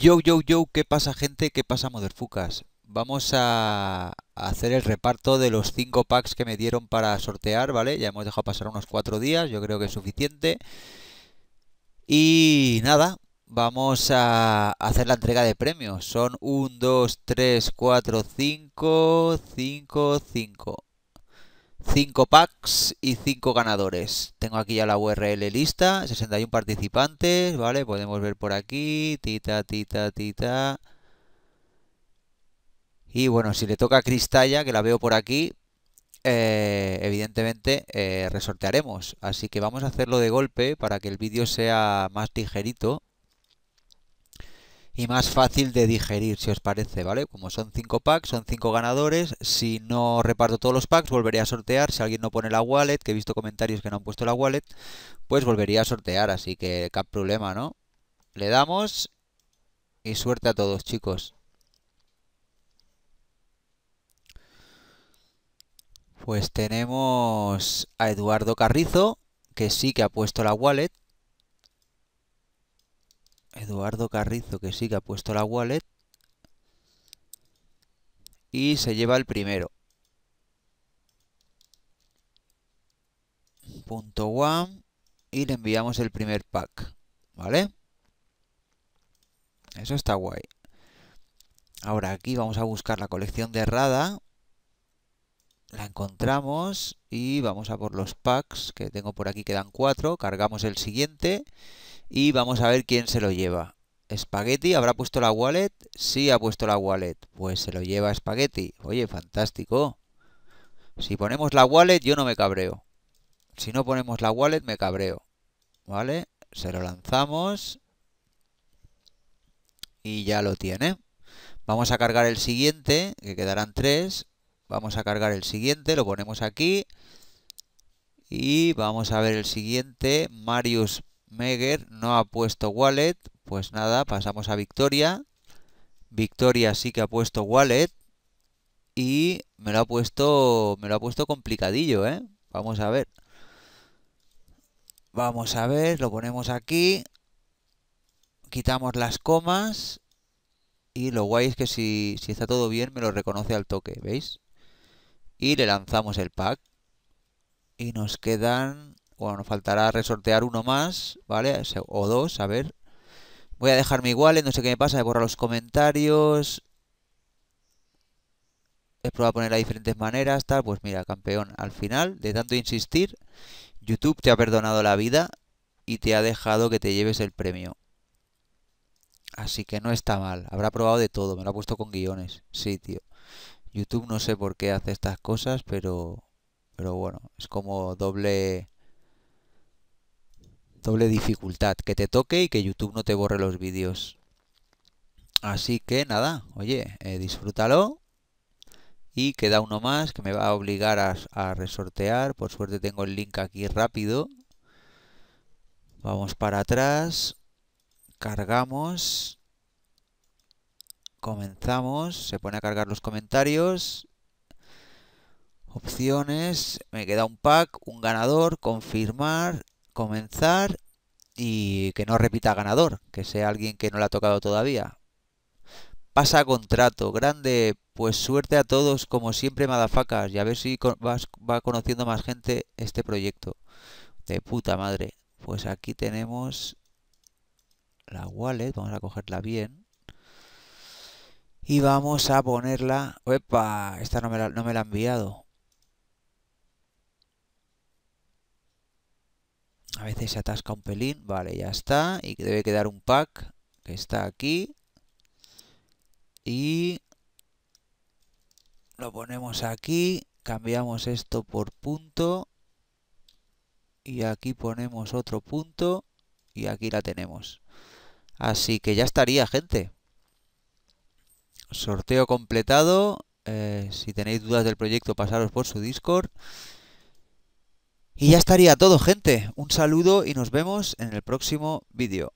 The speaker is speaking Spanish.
Yo, yo, yo, ¿qué pasa gente? ¿Qué pasa Moderfucas? Vamos a hacer el reparto de los 5 packs que me dieron para sortear, ¿vale? Ya hemos dejado pasar unos 4 días, yo creo que es suficiente. Y nada, vamos a hacer la entrega de premios. Son 1, 2, 3, 4, 5, 5, 5. 5 packs y 5 ganadores. Tengo aquí ya la URL lista, 61 participantes, ¿vale? Podemos ver por aquí, tita, tita, tita. Y bueno, si le toca a Cristalla, que la veo por aquí, eh, evidentemente eh, resortearemos. Así que vamos a hacerlo de golpe para que el vídeo sea más ligerito y más fácil de digerir, si os parece, ¿vale? Como son cinco packs, son cinco ganadores. Si no reparto todos los packs, volvería a sortear. Si alguien no pone la wallet, que he visto comentarios que no han puesto la wallet, pues volvería a sortear. Así que cap problema, ¿no? Le damos y suerte a todos, chicos. Pues tenemos a Eduardo Carrizo, que sí que ha puesto la wallet. Carrizo, que sí que ha puesto la wallet. Y se lleva el primero. Punto one. Y le enviamos el primer pack. ¿Vale? Eso está guay. Ahora aquí vamos a buscar la colección de Rada. La encontramos y vamos a por los packs que tengo por aquí, quedan cuatro. Cargamos el siguiente y vamos a ver quién se lo lleva. Spaghetti habrá puesto la wallet. Sí ha puesto la wallet. Pues se lo lleva Spaghetti. Oye, fantástico. Si ponemos la wallet yo no me cabreo. Si no ponemos la wallet me cabreo. ¿Vale? Se lo lanzamos. Y ya lo tiene. Vamos a cargar el siguiente, que quedarán tres. Vamos a cargar el siguiente, lo ponemos aquí. Y vamos a ver el siguiente. Marius Meger no ha puesto wallet, pues nada, pasamos a Victoria. Victoria sí que ha puesto wallet y me lo ha puesto me lo ha puesto complicadillo, ¿eh? Vamos a ver. Vamos a ver, lo ponemos aquí. Quitamos las comas y lo guay es que si, si está todo bien me lo reconoce al toque, ¿veis? Y le lanzamos el pack. Y nos quedan bueno, nos faltará resortear uno más, ¿vale? O dos, a ver. Voy a dejarme iguales, eh, no sé qué me pasa, he borrar los comentarios. He probado a ponerla de diferentes maneras, tal. Pues mira, campeón, al final, de tanto insistir, YouTube te ha perdonado la vida y te ha dejado que te lleves el premio. Así que no está mal. Habrá probado de todo. Me lo ha puesto con guiones. Sí, tío. YouTube no sé por qué hace estas cosas, pero... Pero bueno, es como doble doble dificultad, que te toque y que YouTube no te borre los vídeos. Así que nada, oye, eh, disfrútalo. Y queda uno más que me va a obligar a resortear. Por suerte tengo el link aquí rápido. Vamos para atrás. Cargamos. Comenzamos. Se pone a cargar los comentarios. Opciones. Me queda un pack, un ganador, confirmar comenzar y que no repita ganador, que sea alguien que no le ha tocado todavía. Pasa contrato, grande, pues suerte a todos como siempre madafacas y a ver si va conociendo más gente este proyecto. De puta madre. Pues aquí tenemos la wallet, vamos a cogerla bien. Y vamos a ponerla... ¡Epa! Esta no me la, no me la ha enviado. a veces se atasca un pelín, vale, ya está, y debe quedar un pack que está aquí, y lo ponemos aquí, cambiamos esto por punto, y aquí ponemos otro punto, y aquí la tenemos. Así que ya estaría, gente. Sorteo completado. Eh, si tenéis dudas del proyecto, pasaros por su Discord. Y ya estaría todo, gente. Un saludo y nos vemos en el próximo vídeo.